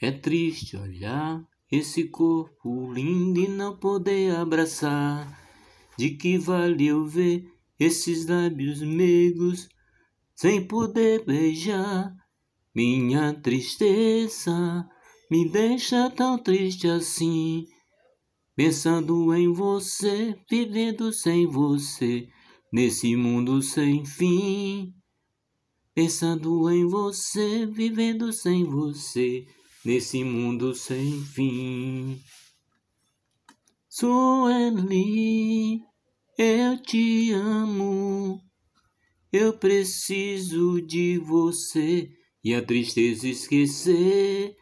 É triste olhar esse corpo lindo e não poder abraçar. De que valeu ver esses lábios meigos sem poder beijar? Minha tristeza me deixa tão triste assim. Pensando em você, vivendo sem você, nesse mundo sem fim. Pensando em você, vivendo sem você nesse mundo sem fim. Sueli, eu te amo, eu preciso de você e a tristeza esquecer.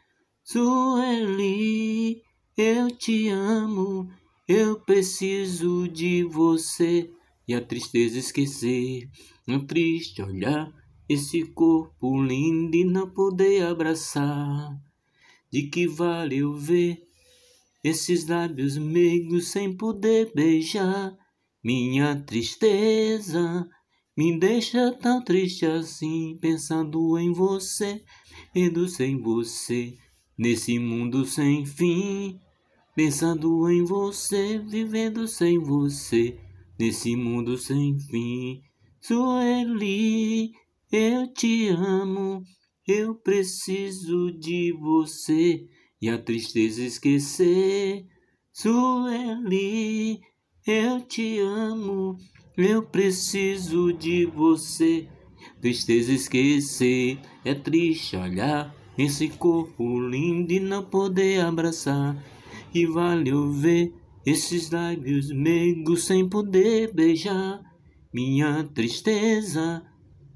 Sueli, eu te amo, eu preciso de você e a tristeza esquecer. É triste olhar esse corpo lindo e não poder abraçar. De que vale eu ver esses lábios meigos sem poder beijar? Minha tristeza me deixa tão triste assim, pensando em você, indo sem você, nesse mundo sem fim. Pensando em você, vivendo sem você, nesse mundo sem fim. Sueli, eu te amo. Eu preciso de você e a tristeza esquecer. Sueli, eu te amo. Eu preciso de você. Tristeza esquecer, é triste olhar esse corpo lindo e não poder abraçar. E vale eu ver esses lábios meigos sem poder beijar. Minha tristeza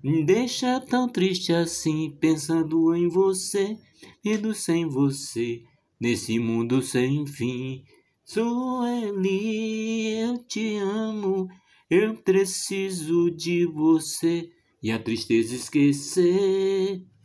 me deixa tão triste assim, pensando em você, indo sem você, nesse mundo sem fim. Sueli, eu te amo, eu preciso de você e a tristeza esquecer.